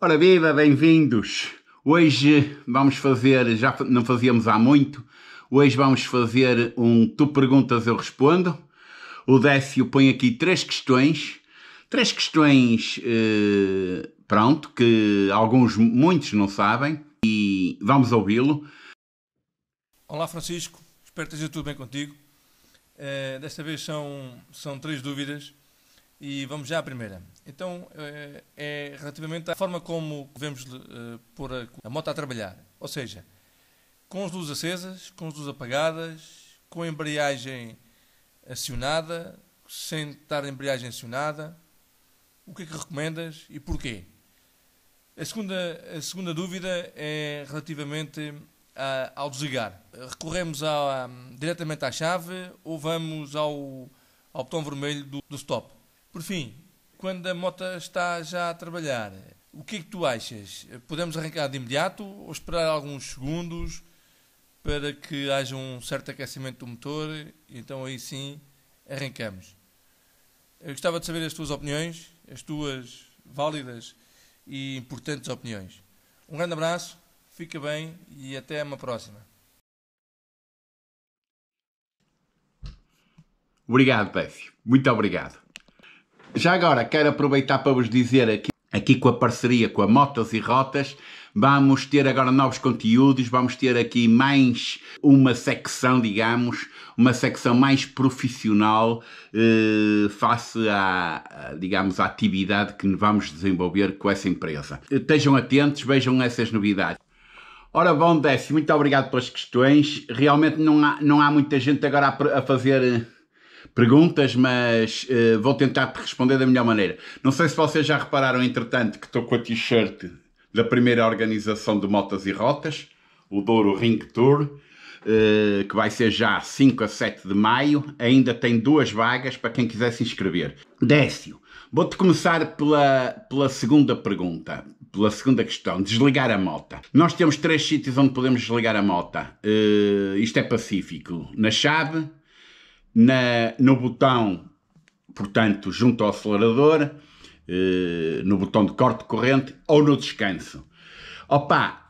Ora viva, bem-vindos! Hoje vamos fazer, já não fazíamos há muito, hoje vamos fazer um Tu Perguntas Eu Respondo. O Décio põe aqui três questões, três questões, eh, pronto, que alguns, muitos não sabem e vamos ouvi-lo. Olá Francisco, espero que esteja tudo bem contigo. Eh, desta vez são, são três dúvidas e vamos já à primeira. Então, eh, é relativamente à forma como devemos eh, pôr a moto a trabalhar. Ou seja, com as luzes acesas, com as luzes apagadas, com a embreagem acionada, sem estar a embreagem acionada. O que é que recomendas e porquê? A segunda, a segunda dúvida é relativamente a, ao desligar. Recorremos a, diretamente à chave ou vamos ao, ao botão vermelho do, do stop? Por fim, quando a mota está já a trabalhar, o que é que tu achas? Podemos arrancar de imediato ou esperar alguns segundos para que haja um certo aquecimento do motor? Então aí sim arrancamos. Eu gostava de saber as tuas opiniões, as tuas válidas e importantes opiniões. Um grande abraço, fica bem e até uma próxima. Obrigado, Pécio. Muito obrigado. Já agora, quero aproveitar para vos dizer aqui, aqui com a parceria com a Motas e Rotas, vamos ter agora novos conteúdos, vamos ter aqui mais uma secção, digamos, uma secção mais profissional eh, face à, digamos, à atividade que vamos desenvolver com essa empresa. Estejam atentos, vejam essas novidades. Ora, bom Décio, muito obrigado pelas questões. Realmente não há, não há muita gente agora a, a fazer eh, perguntas, mas uh, vou tentar te responder da melhor maneira. Não sei se vocês já repararam, entretanto, que estou com a t-shirt da primeira organização de motas e rotas, o Douro Ring Tour, uh, que vai ser já 5 a 7 de maio. Ainda tem duas vagas para quem quiser se inscrever. Décio, vou-te começar pela, pela segunda pergunta pela segunda questão, desligar a mota. Nós temos três sítios onde podemos desligar a mota. Uh, isto é pacífico. Na chave, na, no botão, portanto, junto ao acelerador, eh, no botão de corte de corrente ou no descanso. Opa,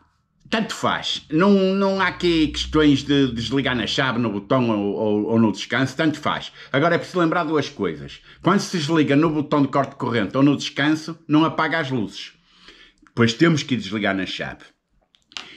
tanto faz. Não, não há aqui questões de desligar na chave, no botão ou, ou, ou, no descanso, tanto faz. Agora é preciso lembrar duas coisas. Quando se desliga no botão de corte de corrente ou no descanso, não apaga as luzes. Depois temos que desligar na chave.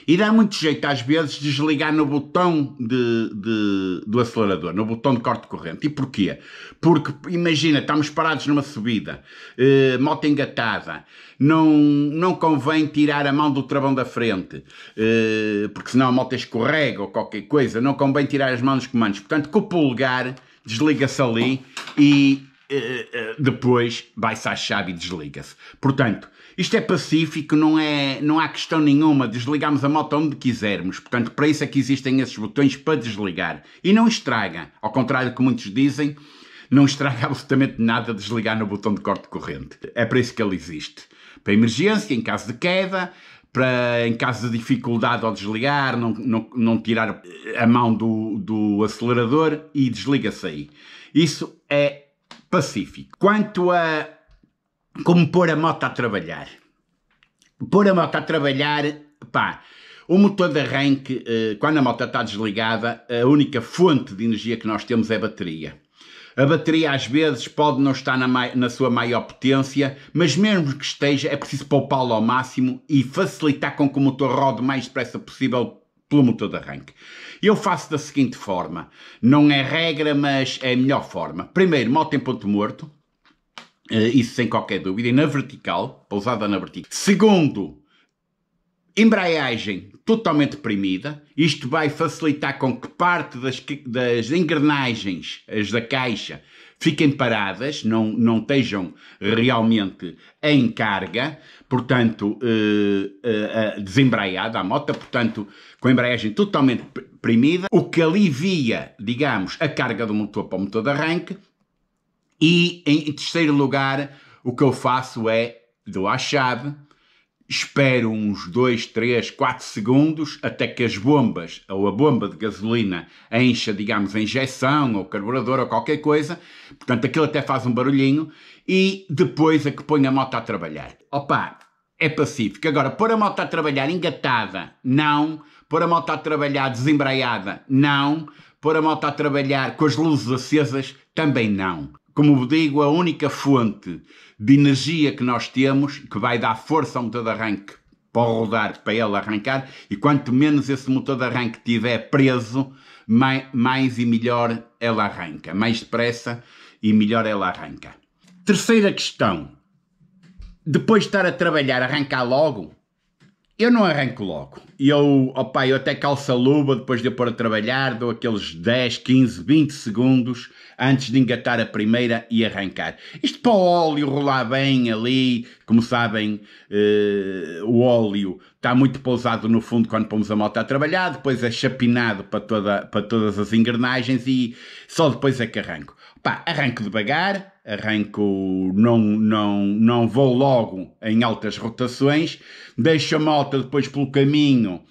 E dá muito jeito, às vezes, desligar no botão de, de, do acelerador, no botão de corte de corrente. E porquê? Porque, imagina, estamos parados numa subida, eh, moto engatada, não, não convém tirar a mão do travão da frente, eh, porque senão a moto escorrega ou qualquer coisa, não convém tirar as mãos dos comandos. Portanto, com o polegar, desliga-se ali e eh, eh, depois vai-se à chave e desliga-se. Portanto, isto é pacífico, não, é, não há questão nenhuma. Desligamos a moto onde quisermos. Portanto, para isso é que existem esses botões para desligar. E não estraga. Ao contrário do que muitos dizem, não estraga absolutamente nada desligar no botão de corte de corrente. É para isso que ele existe. Para emergência, em caso de queda, para, em caso de dificuldade ao desligar, não, não, não tirar a mão do, do acelerador e desliga-se aí. Isso é pacífico. Quanto a como pôr a moto a trabalhar. Pôr a moto a trabalhar, pá, o motor de arranque, eh, quando a moto está desligada, a única fonte de energia que nós temos é a bateria. A bateria às vezes pode não estar na, na sua maior potência, mas mesmo que esteja, é preciso poupá-la ao máximo e facilitar com que o motor rode o mais depressa possível pelo motor de arranque. Eu faço da seguinte forma, não é regra, mas é a melhor forma. Primeiro, moto em ponto morto, eh, isso sem qualquer dúvida, e na vertical, pousada na vertical. Segundo, embreagem totalmente deprimida, isto vai facilitar com que parte das, das engrenagens, as da caixa, fiquem paradas, não, não estejam realmente em carga, portanto, eh, eh, eh desembraiada a moto, portanto, com a embreagem totalmente premida, o que alivia, digamos, a carga do motor para o motor de arranque. E, em terceiro lugar, o que eu faço é dou a chave, espero uns 2, 3, 4 segundos até que as bombas ou a bomba de gasolina encha, digamos, a injeção ou carburador ou qualquer coisa, portanto aquilo até faz um barulhinho e depois é que põe a moto a trabalhar. Opa, é pacífico. Agora, pôr a moto a trabalhar engatada, não. Pôr a moto a trabalhar desembraiada, não. Pôr a moto a trabalhar com as luzes acesas, também não como digo, a única fonte de energia que nós temos, que vai dar força ao motor de arranque para rodar, para ele arrancar, e quanto menos esse motor de arranque tiver preso, mais, mais e melhor ela arranca, mais depressa e melhor ela arranca. Terceira questão, depois de estar a trabalhar, arrancar logo, eu não arranco logo. Eu, opa, eu até calço a luva depois de eu pôr a trabalhar, dou aqueles 10, 15, 20 segundos antes de engatar a primeira e arrancar. Isto para o óleo rolar bem ali, como sabem, eh, o óleo está muito pousado no fundo quando pomos a moto a trabalhar, depois é chapinado para, toda, para todas as engrenagens e só depois é que arranco. Pá, arranco devagar, arranco, não, não, não vou logo em altas rotações, deixa a moto depois pelo caminho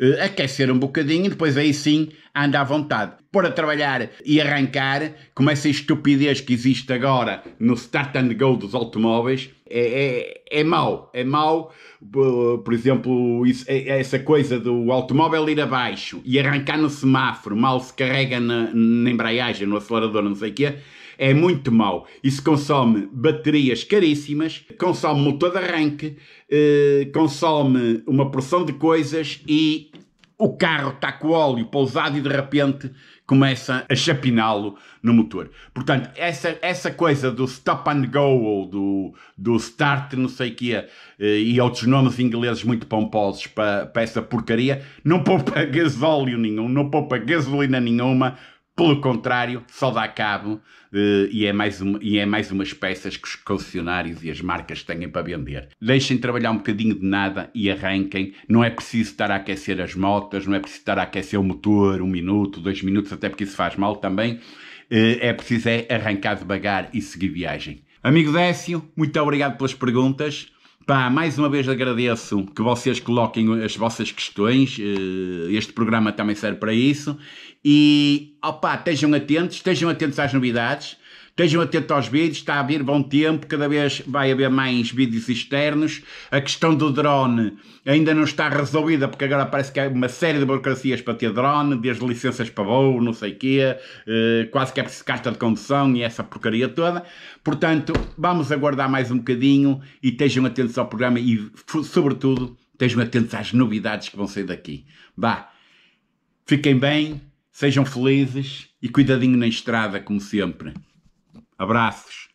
eh, aquecer um bocadinho, depois aí sim anda à vontade. Para trabalhar e arrancar, como essa estupidez que existe agora no start and go dos automóveis, é, é, é mau. É mau, eh, por exemplo, isso, é, é essa coisa do automóvel ir abaixo e arrancar no semáforo, mal se carrega na, na embreagem, no acelerador, não sei o quê é muito mau. Isso consome baterias caríssimas, consome motor de arranque, eh, consome uma porção de coisas e o carro está com óleo pousado e de repente começa a chapiná-lo no motor. Portanto, essa, essa coisa do stop and go ou do, do start não sei o quê é, eh, e outros nomes ingleses muito pomposos para, para essa porcaria, não poupa gasóleo nenhum, não poupa gasolina nenhuma, pelo contrário, só dá cabo uh, e, é mais uma, e é mais umas peças que os concessionários e as marcas têm para vender. Deixem trabalhar um bocadinho de nada e arranquem. Não é preciso estar a aquecer as motas, não é preciso estar a aquecer o motor um minuto, dois minutos, até porque isso faz mal também. Uh, é preciso é arrancar devagar e seguir viagem. Amigo Décio, muito obrigado pelas perguntas. Pá, mais uma vez agradeço que vocês coloquem as vossas questões. Eh, este programa também serve para isso. E, opá, estejam atentos, estejam atentos às novidades. Estejam atentos aos vídeos, está a vir bom tempo, cada vez vai haver mais vídeos externos. A questão do drone ainda não está resolvida, porque agora parece que há uma série de burocracias para ter drone, desde licenças para voo, não sei o quê, eh, quase que é preciso carta de condução e essa porcaria toda. Portanto, vamos aguardar mais um bocadinho e estejam atentos ao programa e, sobretudo, estejam atentos às novidades que vão sair daqui. Vá, fiquem bem, sejam felizes e cuidadinho na estrada, como sempre. Abraços.